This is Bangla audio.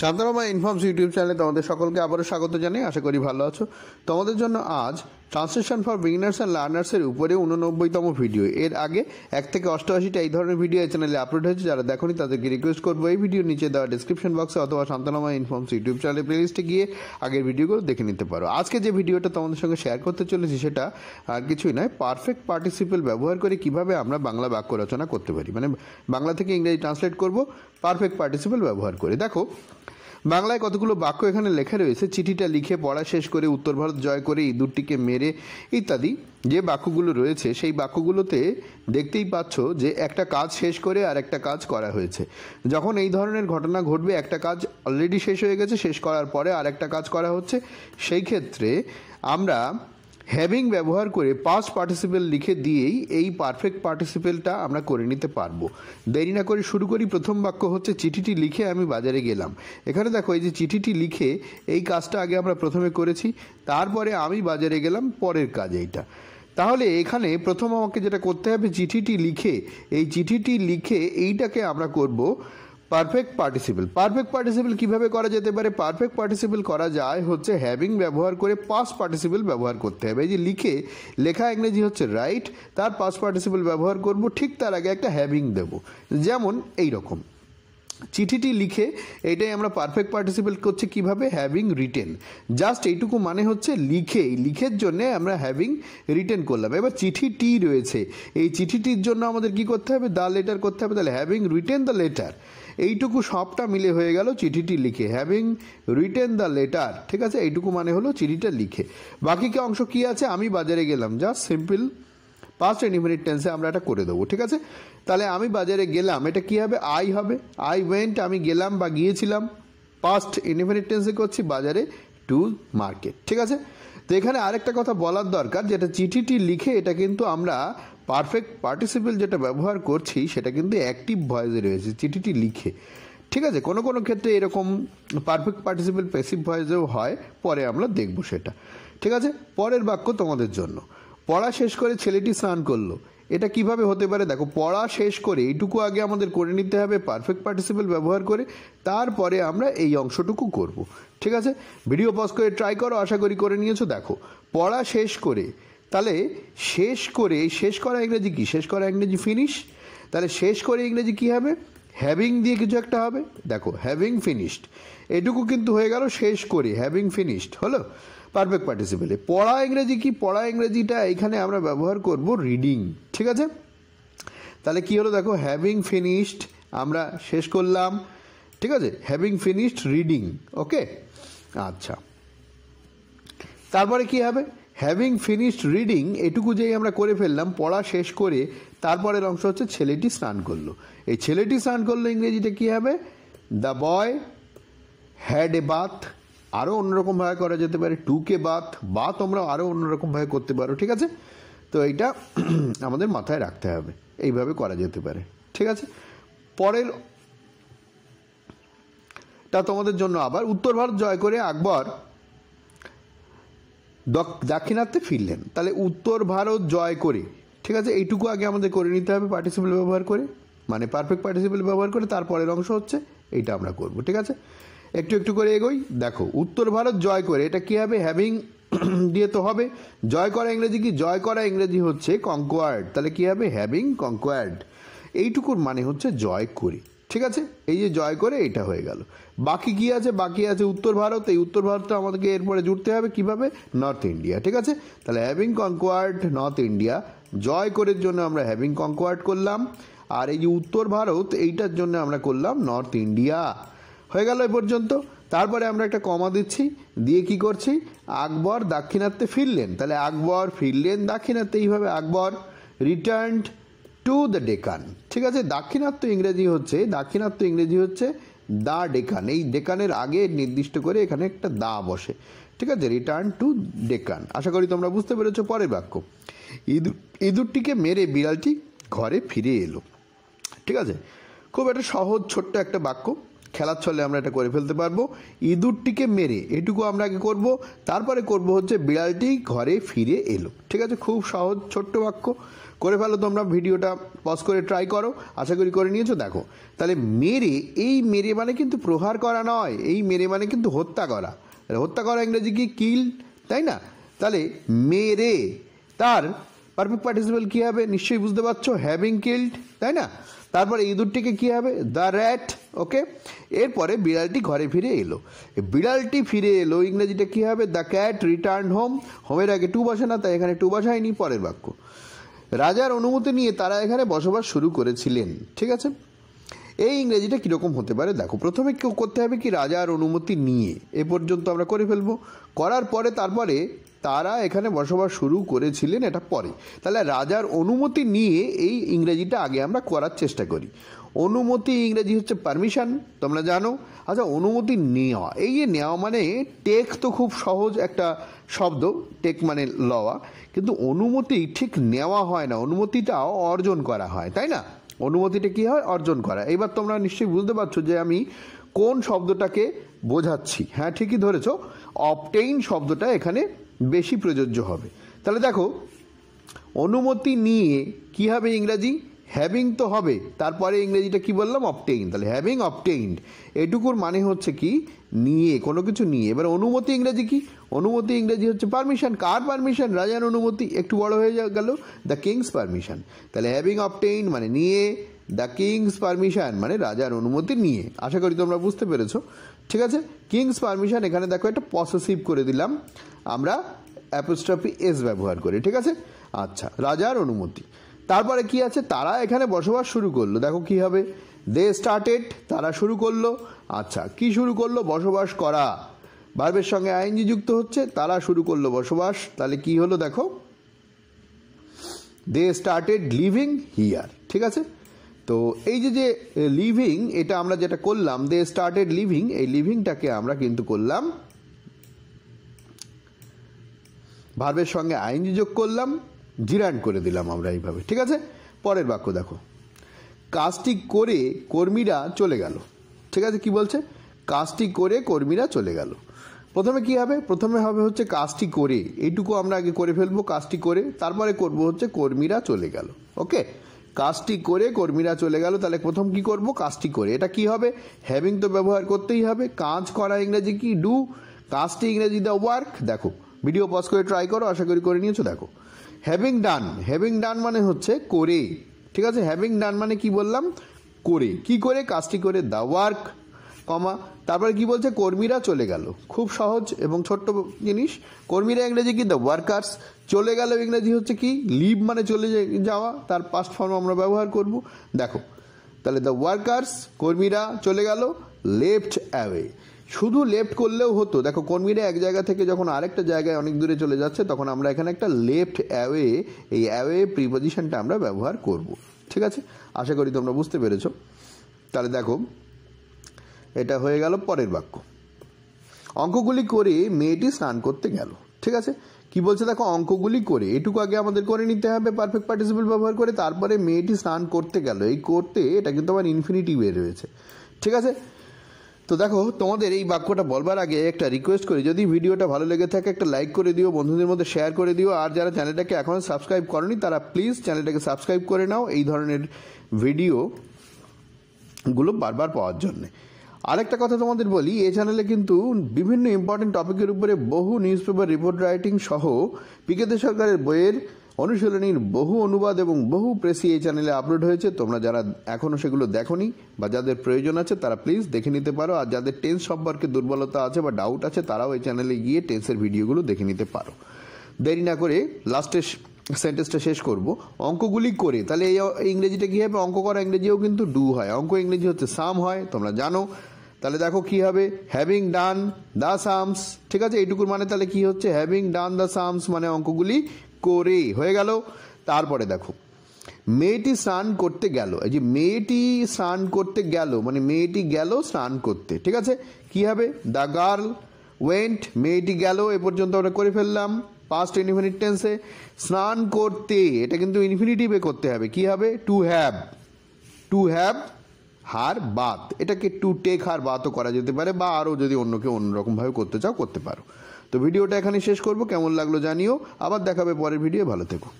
শান্তরামা ইনফর্মস ইউটিউব চ্যানেলে তোমাদের সকলকে আবারও স্বাগত জানাই আশা করি ভালো আছো তোমাদের জন্য আজ ট্রান্সলেশন ফর বিগিনার্স অ্যান্ড লার্নার্সের উপরে উননব্বইতম ভিডিও এর আগে এক থেকে অষ্টআশিটা এই ধরনের ভিডিও এই চ্যানেলে আপলোড হয়েছে যারা দেখনি তাদেরকে রিকোয়েস্ট করবো এই ভিডিও নিচে দেওয়া ডিসক্রিপশন বক্সে অথবা সান্তনামা ইনফর্মস ইউটিউব চ্যানেলের প্লেলিস্টে গিয়ে আগের ভিডিওগুলো দেখে নিতে পারো আজকে যে ভিডিওটা তোমাদের সঙ্গে শেয়ার করতে চলেছি সেটা আর কিছুই নয় পারফেক্ট পার্টিসিপেল ব্যবহার করে কিভাবে আমরা বাংলা বাক্য রচনা করতে পারি মানে বাংলা থেকে ইংরেজি ট্রান্সলেট করব পারফেক্ট পার্টিসিপেল ব্যবহার করে দেখো বাংলায় কতগুলো বাক্য এখানে লেখা রয়েছে চিঠিটা লিখে পড়া শেষ করে উত্তর ভারত জয় করে ইঁদুরটিকে মেরে ইত্যাদি যে বাক্যগুলো রয়েছে সেই বাক্যগুলোতে দেখতেই পাচ্ছ যে একটা কাজ শেষ করে আর একটা কাজ করা হয়েছে যখন এই ধরনের ঘটনা ঘটবে একটা কাজ অলরেডি শেষ হয়ে গেছে শেষ করার পরে আর একটা কাজ করা হচ্ছে সেই ক্ষেত্রে আমরা হ্যাভিং ব্যবহার করে পাস পার্টিসিপেল লিখে দিয়েই এই পারফেক্ট পার্টিসিপেলটা আমরা করে নিতে পারবো দেরি না করে শুরু করি প্রথম বাক্য হচ্ছে চিঠিটি লিখে আমি বাজারে গেলাম এখানে দেখো এই যে চিঠিটি লিখে এই কাজটা আগে আমরা প্রথমে করেছি তারপরে আমি বাজারে গেলাম পরের কাজ এইটা তাহলে এখানে প্রথম আমাকে যেটা করতে হবে চিঠিটি লিখে এই চিঠিটি লিখে এইটাকে আমরা করব পারফেক্ট পার্টিসিপেল পারফেক্ট পার্টিসিপেল কিভাবে করা যেতে পারে পারফেক্ট পার্টিসিপেল করা যায় হচ্ছে হ্যাভিং ব্যবহার করে পাস পার্টিসিপেল ব্যবহার করতে হবে এই যে লিখে লেখা ইংরেজি হচ্ছে রাইট তার পাস পার্টিসিপেল ব্যবহার করব ঠিক তার আগে একটা হ্যাভিং দেব যেমন এই রকম চিঠিটি লিখে এটাই আমরা পারফেক্ট পার্টিসিপেট করছি কিভাবে হ্যাভিং রিটেন জাস্ট এইটুকু মানে হচ্ছে লিখে লিখের জন্য আমরা হ্যাভিং রিটেন করলাম এবার চিঠিটি রয়েছে এই চিঠিটির জন্য আমাদের কি করতে হবে দ্য লেটার করতে হবে তাহলে হ্যাভিং রিটেন দ্য লেটার এইটুকু সবটা মিলে হয়ে গেল চিঠিটি লিখে হ্যাভিং রিটেন দ্য লেটার ঠিক আছে এইটুকু মানে হলো চিঠিটা লিখে বাকি কি অংশ কি আছে আমি বাজারে গেলাম জাস্ট সিম্পল পাস্ট ইনডিফিনিট টেন্সে আমরা এটা করে দেবো ঠিক আছে তাহলে আমি বাজারে গেলাম এটা কি হবে আই হবে আই ওয়েন্ট আমি গেলাম বা গিয়েছিলাম পাস্ট ইনডিফিনিট টেন্সে করছি বাজারে টু মার্কেট ঠিক আছে তো এখানে আরেকটা কথা বলার দরকার যেটা চিঠিটি লিখে এটা কিন্তু আমরা পারফেক্ট পার্টিসিপেল যেটা ব্যবহার করছি সেটা কিন্তু অ্যাক্টিভ ভয়েসে রয়েছে চিঠিটি লিখে ঠিক আছে কোনো কোনো ক্ষেত্রে এরকম পারফেক্ট পার্টিসিপেল প্যাসিভ ভয়েসেও হয় পরে আমরা দেখব সেটা ঠিক আছে পরের বাক্য তোমাদের জন্য পড়া শেষ করে ছেলেটি স্নান করলো এটা কিভাবে হতে পারে দেখো পড়া শেষ করে এইটুকু আগে আমাদের করে নিতে হবে পারফেক্ট পার্টিসিপেল ব্যবহার করে তারপরে আমরা এই অংশটুকু করব ঠিক আছে ভিডিও পজ করে ট্রাই করো আশা করি করে নিয়েছো দেখো পড়া শেষ করে তাহলে শেষ করে শেষ করা ইংরেজি কি শেষ করা ইংরেজি ফিনিশ তাহলে শেষ করে ইংরেজি কী হবে হ্যাভিং দিয়ে কিছু একটা হবে দেখো হ্যাভিং ফিনিশড এটুকু কিন্তু হয়ে গেল শেষ করে হ্যাভিং ফিনিশড হলো পারফেক্ট পার্টিসিপেলে পড়া ইংরেজি কি পড়া ইংরেজিটা এখানে আমরা ব্যবহার করব রিডিং ঠিক আছে তাহলে কি হলো দেখো হ্যাভিং ফিনিশড আমরা শেষ করলাম ঠিক আছে হ্যাভিং ফিনিশড রিডিং ওকে আচ্ছা তারপরে কি হবে হ্যাভিং ফিনিশড রিডিং এটুকু যেই আমরা করে ফেললাম পড়া শেষ করে তারপরের অংশ হচ্ছে ছেলেটি স্নান করলো এই ছেলেটি স্নান করলো ইংরেজিতে কী হবে the boy had a bath আরও অন্যরকমভাবে করা যেতে পারে টুকে বাথ বা তোমরা আরও অন্যরকমভাবে করতে পারো ঠিক আছে তো এইটা আমাদের মাথায় রাখতে হবে এইভাবে করা যেতে পারে ঠিক আছে পরের তা তোমাদের জন্য আবার উত্তর ভারত জয় করে আকবর দাক্ষিণাত্যে ফিরলেন তাহলে উত্তর ভারত জয় করে ঠিক আছে এইটুকু আগে আমাদের করে নিতে হবে পার্টিসিপেল ব্যবহার করে মানে পারফেক্ট পার্টিসিপেল ব্যবহার করে তারপরের অংশ হচ্ছে এইটা আমরা করব ঠিক আছে একটু একটু করে এগোই দেখো উত্তর ভারত জয় করে এটা কী হবে হ্যাভিং দিয়ে তো হবে জয় করা ইংরেজি কি জয় করা ইংরেজি হচ্ছে কঙ্কোয়ার্ড তাহলে কী হবে হ্যাভিং কঙ্কোয়ার্ড এইটুকুর মানে হচ্ছে জয় করে ঠিক আছে এই যে জয় করে এটা হয়ে গেল বাকি কি আছে বাকি আছে উত্তর ভারত এই উত্তর ভারতটা আমাদেরকে এরপরে জুড়তে হবে কিভাবে নর্থ ইন্ডিয়া ঠিক আছে তাহলে হ্যাভিং কনকোয়ার্ড নর্থ ইন্ডিয়া জয় করার জন্য আমরা হ্যাভিং কনকোয়ার্ড করলাম আর এই যে উত্তর ভারত এইটার জন্য আমরা করলাম নর্থ ইন্ডিয়া হয়ে গেল এ পর্যন্ত তারপরে আমরা একটা কমা দিচ্ছি দিয়ে কি করছি আকবর দাক্ষিণাত্যে ফিরলেন তাহলে আকবর ফিরলেন দাক্ষিণাত্যে এইভাবে Akbar returned to the Deccan ঠিক আছে দাক্ষিণাত্য ইংরেজি হচ্ছে দাক্ষিণাত্য ইংরেজি হচ্ছে দা ডেকান এই ডেকানের আগে নির্দিষ্ট করে এখানে একটা দা বসে ঠিক আছে রিটার্ন টু ডেকান আশা করি তোমরা বুঝতে পেরেছো পরের বাক্য ইঁদুর ইঁদুরটিকে মেরে বিড়ালটি ঘরে ফিরে এলো ঠিক আছে খুব একটা সহজ ছোট্ট একটা বাক্য খেলার ছলে আমরা এটা করে ফেলতে পারবো ইঁদুরটিকে মেরে এটুকু আমরা আগে করব তারপরে করব হচ্ছে বিড়ালটি ঘরে ফিরে এলো ঠিক আছে খুব সহজ ছোট্ট বাক্য করে ফেলো তোমরা ভিডিওটা পজ করে ট্রাই করো আশা করি করে নিয়েছো দেখো তাহলে মেরে এই মেরে মানে কিন্তু প্রহার করা নয় এই মেরে মানে কিন্তু হত্যা করা হত্যা করা ইংরেজি কি কিল তাই না তাহলে মেরে তার পারফেক্ট পার্টিসিপেল কী হবে নিশ্চয়ই বুঝতে পারছো হ্যাভিং কিল্ড তাই না তারপরে ইঁদুরটিকে কী হবে দ্য র্যাট ওকে এরপরে বিড়ালটি ঘরে ফিরে এলো বিড়ালটি ফিরে এলো ইংরেজিটা কী হবে দ্য ক্যাট রিটার্ন হোম হোমের আগে টু বসে না তাই এখানে টু বসায়নি পরের বাক্য রাজার অনুমতি নিয়ে তারা এখানে বসবাস শুরু করেছিলেন ঠিক আছে এই ইংরেজিটা কীরকম হতে পারে দেখো প্রথমে কেউ করতে হবে কি রাজার অনুমতি নিয়ে এ পর্যন্ত আমরা করে ফেলবো করার পরে তারপরে তারা এখানে বসবাস শুরু করেছিলেন এটা পরে তাহলে রাজার অনুমতি নিয়ে এই ইংরেজিটা আগে আমরা করার চেষ্টা করি অনুমতি ইংরেজি হচ্ছে পারমিশন তোমরা জানো আচ্ছা অনুমতি নেওয়া এই যে নেওয়া মানে টেক তো খুব সহজ একটা শব্দ টেক মানে লওয়া কিন্তু অনুমতি ঠিক নেওয়া হয় না অনুমতিটাও অর্জন করা হয় তাই না অনুমতিটা কী হয় অর্জন করা এবার তোমরা নিশ্চয়ই বুঝতে পারছো যে আমি কোন শব্দটাকে বোঝাচ্ছি হ্যাঁ ঠিকই ধরেছ অপটেইন শব্দটা এখানে বেশি প্রযোজ্য হবে তাহলে দেখো অনুমতি নিয়ে কি হবে ইংরাজি হ্যাভিং তো হবে তারপরে ইংরেজিটা কি বললাম অবটেইন তাহলে হ্যাভিং অবটেইনড এটুকুর মানে হচ্ছে কি নিয়ে কোনো কিছু নিয়ে এবার অনুমতি ইংরেজি কি অনুমতি ইংরেজি হচ্ছে পারমিশন কার পারমিশন রাজার অনুমতি একটু বড় হয়ে গেল দ্য কিংস পারমিশন তাহলে হ্যাভিং অবটেইন মানে নিয়ে দ্য কিংস পারমিশন মানে রাজার অনুমতি নিয়ে আশা করি তোমরা বুঝতে পেরেছো ঠিক আছে কিংস পারমিশন এখানে দেখো একটা পসেসিভ করে দিলাম আমরা অ্যাপোস্ট্রফি এস ব্যবহার করি ঠিক আছে আচ্ছা রাজার অনুমতি তারপরে কি আছে তারা এখানে বসবাস শুরু করলো দেখো কি হবে দে স্টার্টেড তারা শুরু করলো আচ্ছা কি শুরু করলো বসবাস করা ভার্বের সঙ্গে আইনজি যুক্ত হচ্ছে তারা শুরু করলো বসবাস তাহলে কি হলো দেখো দে স্টার্টেড লিভিং হিয়ার ঠিক আছে তো এই যে যে লিভিং এটা আমরা যেটা করলাম দে স্টার্টেড লিভিং এই লিভিংটাকে আমরা কিন্তু করলাম ভার্বের সঙ্গে আইন যোগ করলাম জিরান করে দিলাম আমরা এইভাবে ঠিক আছে পরের বাক্য দেখো কাজটি করে কর্মীরা চলে গেল ঠিক আছে কি বলছে কাজটি করে কর্মীরা চলে গেল প্রথমে কি হবে প্রথমে হবে হচ্ছে কাজটি করে এইটুকু আমরা আগে করে ফেলবো কাজটি করে তারপরে করব হচ্ছে কর্মীরা চলে গেল ওকে কাজটি করে কর্মীরা চলে গেল তাহলে প্রথম কি করব কাজটি করে এটা কি হবে হ্যাভিং তো ব্যবহার করতেই হবে কাজ করা ইংরেজি কি ডু কাজটি ইংরেজি দ্য ওয়ার্ক দেখো ভিডিও পজ করে ট্রাই করো আশা করি করে নিয়েছো দেখো হ্যাভিং ডান হ্যাভিং ডান মানে হচ্ছে করে ঠিক আছে হ্যাভিং ডান মানে কি বললাম করে কি করে কাজটি করে দ্য ওয়ার্ক কমা তারপরে কি বলছে কর্মীরা চলে গেল খুব সহজ এবং ছোট্ট জিনিস কর্মীরা ইংরেজি কি দ্য ওয়ার্কার্স চলে গেল ইংরেজি হচ্ছে কি লিভ মানে চলে যাওয়া তার পাস্ট ফর্ম আমরা ব্যবহার করব দেখো তাহলে দ্য ওয়ার্কার্স কর্মীরা চলে গেল লেফট অ্যাওয়ে শুধু লেফট করলেও হতো দেখো কর্মীরা এক জায়গা থেকে যখন আরেকটা জায়গায় অনেক দূরে চলে যাচ্ছে তখন আমরা এখানে একটা লেফট অ্যাওয়ে এই অ্যাওয়ে প্রিপোজিশনটা আমরা ব্যবহার করব ঠিক আছে আশা করি তোমরা বুঝতে পেরেছ তাহলে দেখো এটা হয়ে গেল পরের বাক্য অঙ্কগুলি করে মেয়েটি স্নান করতে গেল ঠিক আছে কি বলছে দেখো অঙ্কগুলি করে এটুকু আগে আমাদের করে নিতে হবে পারফেক্ট পার্টিসিপেল ব্যবহার করে তারপরে মেয়েটি স্নান করতে গেল এই করতে এটা কিন্তু আমার ইনফিনিটি বের হয়েছে ঠিক আছে তো দেখো তোমাদের এই বাক্যটা বলবার আগে একটা রিকোয়েস্ট করি যদি ভিডিওটা ভালো লেগে থাকে একটা লাইক করে দিও বন্ধুদের মধ্যে শেয়ার করে দিও আর যারা চ্যানেলটাকে এখনও সাবস্ক্রাইব করেনি তারা প্লিজ চ্যানেলটাকে সাবস্ক্রাইব করে নাও এই ধরনের ভিডিও গুলো বারবার পাওয়ার জন্যে আরেকটা কথা তোমাদের বলি এই চ্যানেলে কিন্তু বিভিন্ন ইম্পর্টেন্ট টপিকের উপরে বহু নিউজ পেপার রিপোর্ট রাইটিং সহ পিকেদের সরকারের বইয়ের অনুশীলনীর বহু অনুবাদ এবং বহু প্রেসি এই চ্যানেলে আপলোড হয়েছে তোমরা যারা এখনও সেগুলো দেখনি বা যাদের প্রয়োজন আছে তারা প্লিজ দেখে নিতে পারো আর যাদের টেন্স সম্পর্কে দুর্বলতা আছে বা ডাউট আছে তারাও এই চ্যানেলে গিয়ে টেন্সের ভিডিওগুলো দেখে নিতে পারো দেরি না করে লাস্টে সেন্টেন্সটা শেষ করব অঙ্কগুলি করে তাহলে এই ইংরেজিটা কী হবে অঙ্ক করা ইংরেজিও কিন্তু ডু হয় অঙ্ক ইংরেজি হচ্ছে সাম হয় তোমরা জানো তাহলে দেখো কি হবে হ্যাভিং ডান দ্য সামস ঠিক আছে এইটুকুর মানে তাহলে কি হচ্ছে হ্যাভিং ডান দ্য সামস মানে অঙ্কগুলি করে হয়ে গেল তারপরে দেখো মেয়েটি স্নান করতে গেল এই যে মেয়েটি স্নান করতে গেল মানে মেয়েটি গেল স্নান করতে ঠিক আছে কি হবে দ্য গার্ল ওয়েন্ট মেয়েটি গেল এ পর্যন্ত আমরা করে ফেললাম পাস্ট ইনফিনিট টেন্সে স্নান করতে এটা কিন্তু ইনফিনিটিভে করতে হবে কি হবে to have to have her bath এটাকে টু টেক হার বাতও করা যেতে পারে বা আরও যদি অন্যকে অন্যরকমভাবে করতে চাও করতে পারো তো ভিডিওটা এখানে শেষ করবো কেমন লাগলো জানিও আবার দেখাবে পরের ভিডিও ভালো থেকো